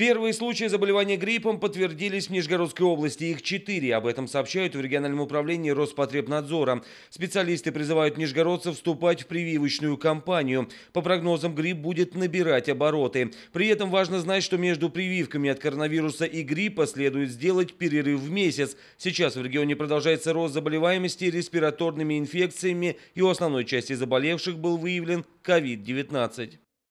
Первые случаи заболевания гриппом подтвердились в Нижегородской области. Их четыре. Об этом сообщают в региональном управлении Роспотребнадзора. Специалисты призывают нижегородцев вступать в прививочную кампанию. По прогнозам, грипп будет набирать обороты. При этом важно знать, что между прививками от коронавируса и гриппа следует сделать перерыв в месяц. Сейчас в регионе продолжается рост заболеваемости респираторными инфекциями и у основной части заболевших был выявлен COVID-19.